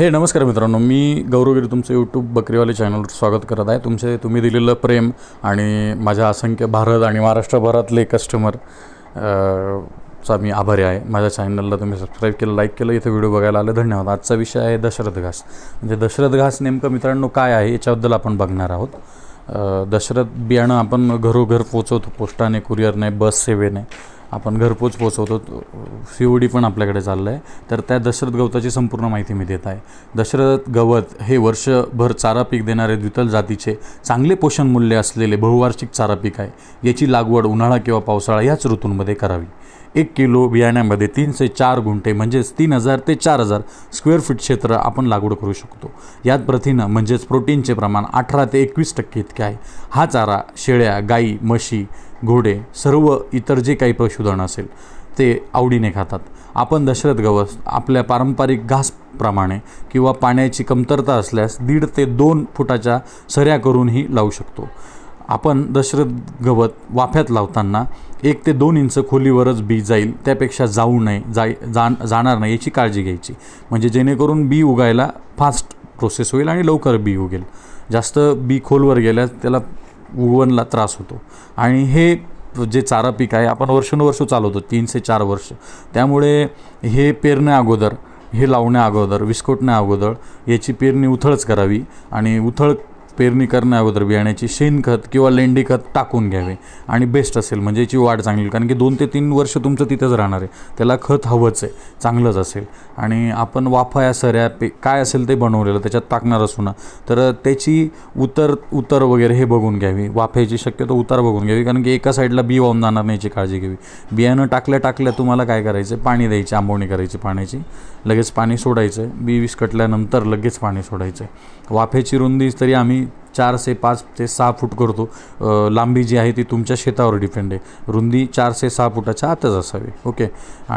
हे नमस्कार मित्रांनो मी गौरवगिरी तुमचं यूट्यूब बकरीवाले चॅनलवर स्वागत करत आहे तुमचे तुम्ही दिलेलं प्रेम आणि माझ्या असंख्य भारत आणि महाराष्ट्रभरातले कस्टमर चा मी आभारी आहे माझ्या चॅनलला तुम्ही सबस्क्राईब केलं लाईक केलं इथं व्हिडिओ बघायला आलं धन्यवाद आजचा विषय आहे दशरथ घास म्हणजे दशरथ घास नेमकं मित्रांनो काय आहे याच्याबद्दल आपण बघणार आहोत दशरथ बियाणं आपण घरोघर पोचवतो पोस्टाने कुरिअरने बस सेवेने आपण घरपोच पोचवतो सी ओ डी पण आपल्याकडे चाललं आहे तर त्या दशरथ गवताची संपूर्ण माहिती मी देत आहे दशरथ गवत हे वर्षभर चारा पीक देणारे द्वितल जातीचे चांगले पोषण मूल्य असलेले बहुवार्षिक चारा पीक आहे याची लागवड उन्हाळा किंवा पावसाळा याच ऋतूंमध्ये करावी एक किलो बियाण्यामध्ये तीन चार गुंठे म्हणजेच तीन हजार ते चार हजार स्क्वेअर फीट क्षेत्र आपण लागवड करू शकतो यात प्रथिनं म्हणजेच प्रोटीनचे प्रमाण अठरा ते एकवीस टक्के इतके आहे हा चारा शेळ्या गाई म्हशी घोडे सर्व इतर जे काही पशुधन असेल ते आवडीने खातात आपण दशरथ गवस आपल्या पारंपरिक घासप्रमाणे किंवा पाण्याची कमतरता असल्यास दीड ते दोन फुटाच्या सऱ्या करूनही लावू शकतो आपण दशरथ गवत वाफ्यात लावताना एक ते दोन इंच खोलीवरच बी जाईल त्यापेक्षा जाऊ नये जाई जाण जाणार नाही याची काळजी घ्यायची म्हणजे जेणेकरून बी उगायला फास्ट प्रोसेस होईल आणि लवकर बी उगेल जास्त बी खोलवर गेल्यास त्याला उगवणला त्रास होतो आणि हे जे चारा पीक आहे आपण वर्षानुवर्ष चालवतो तीन ते चार वर्ष त्यामुळे हे पेरण्या अगोदर हे लावण्या अगोदर विस्कोटण्या अगोदर याची पेरणी उथळच करावी आणि उथळ पेरणी अगोदर बियाण्याची शेणखत किंवा लेंडी खत टाकून घ्यावे आणि बेस्ट असेल म्हणजे याची वाढ चांगली कारण की दोन ते तीन वर्ष तुमचं तिथंच राहणार आहे त्याला खत हवंच आहे चांगलंच असेल आणि आपण वाफा या सऱ्या पे काय असेल ते बनवलेलं त्याच्यात टाकणार असू ना तर त्याची उतर उतर वगैरे हे बघून घ्यावी वाफ्याची शक्यतो उतार बघून घ्यावी कारण की एका साईडला बी वाहून जाणार नाही याची काळजी घ्यावी बियाणं टाकल्या टाकल्या तुम्हाला काय करायचं पाणी द्यायची आंबवणी करायची पाण्याची लगेच पाणी सोडायचं बी विस्कटल्यानंतर लगेच पाणी सोडायचं वाफेची रुंदी तरी आम्ही चारशे चार से पाच ते सहा फूट करतो लांबी जी आहे ती तुमच्या शेतावर डिपेंड आहे रुंदी चार से सहा फुटाच्या आतच असावी ओके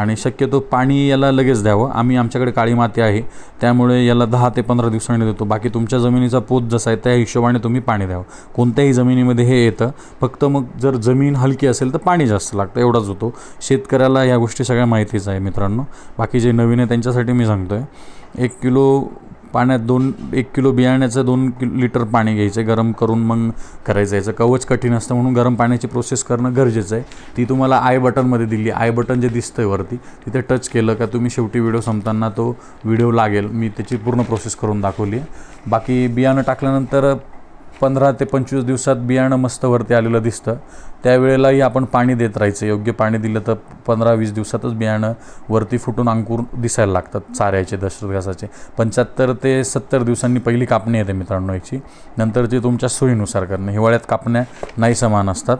आणि शक्यतो पाणी याला लगेच द्यावं आम्ही आमच्याकडे काळी माती आहे त्यामुळे याला दहा ते पंधरा दिवसांनी देतो बाकी तुमच्या जमिनीचा पोत जसा आहे त्या हिशोबाने तुम्ही पाणी द्यावं कोणत्याही जमिनीमध्ये हे येतं फक्त मग जर जमीन हलकी असेल तर पाणी जास्त लागतं एवढाच होतो शेतकऱ्याला या गोष्टी सगळ्या माहितीच आहे मित्रांनो बाकी जे नवीन आहे त्यांच्यासाठी मी सांगतो आहे एक किलो पाण्यात दोन एक किलो बियाण्याचं दोन कि लिटर पाणी घ्यायचं आहे गरम करून मग करायचं यायचं कवच कठीण असतं म्हणून गरम पाण्याची प्रोसेस करणं गरजेचं आहे ती तुम्हाला आय बटनमध्ये दिली आय बटन जे दिसतं आहे वरती तिथे टच केलं का तुम्ही शेवटी व्हिडिओ संपताना तो व्हिडिओ लागेल मी त्याची पूर्ण प्रोसेस करून दाखवली आहे बाकी बियाणं टाकल्यानंतर पंधरा ते पंचवीस दिवसात बियाणं मस्त वरती आलेलं दिसतं त्यावेळेलाही आपण पाणी देत राहायचं योग्य पाणी दिलं तर पंधरा वीस दिवसातच बियाणं वरती फुटून अंकुर दिसायला लागतात चाऱ्याचे दशरघासाचे पंच्याहत्तर ते सत्तर दिवसांनी पहिली कापणी येते मित्रांनो याची नंतर ते तुमच्या सोयीनुसार करणं हिवाळ्यात कापण्या नाही समान असतात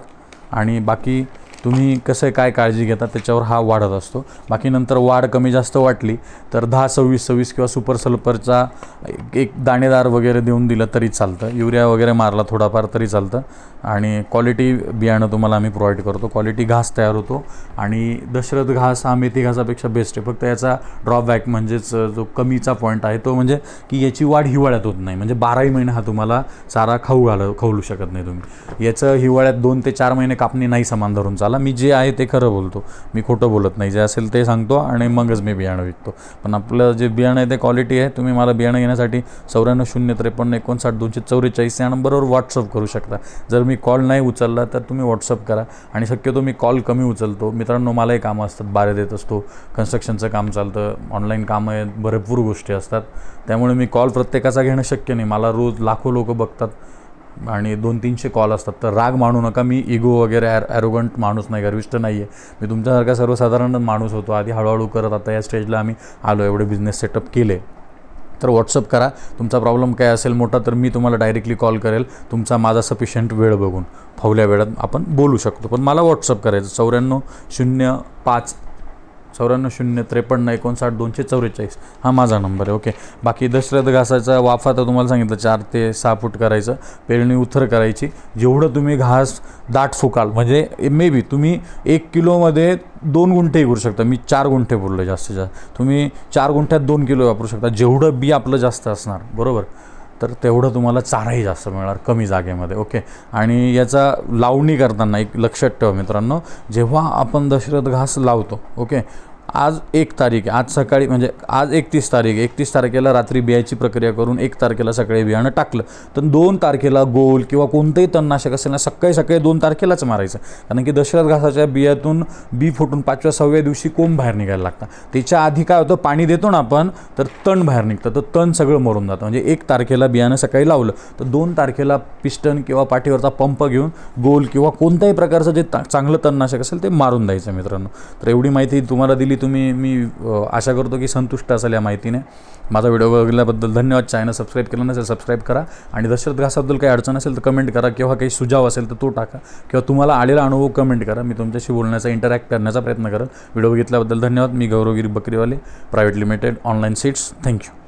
आणि बाकी तुम्ही कसं काय काळजी घेता त्याच्यावर हा वाढत असतो बाकी नंतर वाढ कमी जास्त वाटली तर दहा सव्वीस सव्वीस किंवा सुपर सल्फरचा एक दाणेदार वगैरे देऊन दिलं तरी चालतं युरिया वगैरे मारला थोडाफार तरी चालतं आणि क्वालिटी बियाणं तुम्हाला आम्ही प्रोव्हाइड करतो क्वालिटी घास तयार होतो आणि दशरथ घास हा मेथी घासापेक्षा बेस्ट आहे फक्त याचा ड्रॉबॅक म्हणजेच जो कमीचा पॉईंट आहे तो म्हणजे की याची वाढ हिवाळ्यात होत नाही म्हणजे बाराही महिने हा तुम्हाला चारा खाऊ घाल खवलू शकत नाही तुम्ही याचं हिवाळ्यात दोन ते चार महिने कापणी नाही समान धरून चालत मला मी जे आहे ते खरं बोलतो मी खोटं बोलत नाही जे असेल ते सांगतो आणि मगच मी बियाणं विकतो पण आपलं जे बियाणं आहे ते क्वालिटी आहे तुम्ही मला बियाणं घेण्यासाठी चौऱ्याण्णव शून्य त्रेपन्न एकोणसाठ दोनशे चौवेचाळीस या नंबरवर व्हॉट्सअप करू शकता जर मी कॉल नाही उचलला तर तुम्ही व्हॉट्सअप करा आणि शक्यतो मी कॉल कमी उचलतो मित्रांनो मलाही कामं असतात बारे देत असतो कन्स्ट्रक्शनचं काम चालतं ऑनलाईन कामं आहेत भरपूर गोष्टी असतात त्यामुळे मी कॉल प्रत्येकाचा घेणं शक्य नाही मला रोज लाखो लोक बघतात आणि दोन तीनशे कॉल असतात तर राग मानू नका मी इगो वगैरे ॲर ॲरोगंट माणूस नाही गर्विष्ट नाही आहे मी तुमच्यासारखा सर्वसाधारण माणूस होतो आधी हळूहळू करत आता या स्टेजला आम्ही आलो एवढे बिझनेस सेटअप केले तर व्हॉट्सअप करा तुमचा प्रॉब्लेम काय असेल मोठा तर मी तुम्हाला डायरेक्टली कॉल करेल तुमचा माझा सफिशियंट वेळ बघून फावल्या वेळात आपण बोलू शकतो पण मला व्हॉट्सअप करायचं चौऱ्याण्णव शून्य पाच चौऱ्याण्णव शून्य त्रेपन्न एकोणसाठ दोनशे चौवेचाळीस हा माझा नंबर आहे ओके बाकी दशरथ घासाचा वाफा तर तुम्हाला सांगितलं चार ते सहा फूट करायचं पेरणी उथर करायची जेवढं तुम्ही घास दाट फुकाल म्हणजे मे बी तुम्ही एक किलोमध्ये दोन गुंठेही करू शकता मी चार गुंठे बोललो जास्तीत जास्त तुम्ही चार गुंठ्यात दोन किलो वापरू शकता जेवढं बी आपलं जास्त असणार बरोबर तर तेवढं तुम्हाला चाराही जास्त मिळणार कमी जागेमध्ये ओके आणि याचा लावणी करताना एक लक्षात ठेवा मित्रांनो जेव्हा आपण दशरथ घास लावतो ओके आज एक तारीख आज सकाळी म्हणजे आज एकतीस तारीख एकतीस तारखेला रात्री बियाची प्रक्रिया करून एक तारखेला सकाळी बियाणं टाकलं तर दोन तारखेला गोल किंवा कोणतंही तणनाशक असेल ना सकाळी सकाळी दोन तारखेलाच मारायचं कारण की दशरथ घासाच्या बियातून बी फुटून पाचव्या सहाव्या दिवशी कोंब बाहेर निघायला लागतं त्याच्या आधी काय होतं पाणी देतो ना आपण तर तण बाहेर निघतं तर तण सगळं मरून जातं म्हणजे एक तारखेला बियाणं सकाळी लावलं तर दोन तारखेला पिस्टन किंवा पाठीवरचा पंप घेऊन गोल किंवा कोणत्याही प्रकारचं जे चांगलं तणनाशक असेल ते मारून द्यायचं मित्रांनो तर एवढी माहिती तुम्हाला दिली तुम्ही मी आशा करतो की संतुष्ट असाल या माहितीने माझा व्हिडिओ बघितल्याबद्दल धन्यवाद चॅनल सबस्क्राईब केलं नसेल सबस्क्राईब करा आणि दशरथ घासाबद्दल काही अडचण असेल तर कमेंट करा किंवा काही सुझाव असेल तर तो टाका किंवा तुम्हाला आलेला अनुभव कमेंट करा मी तुमच्याशी बोलण्याचा इंटरॅक्ट करण्याचा प्रयत्न करेल व्हिडिओ बघितल्याबद्दल धन्यवाद मी Gauravgiri Bakriwale private limited online seats thank you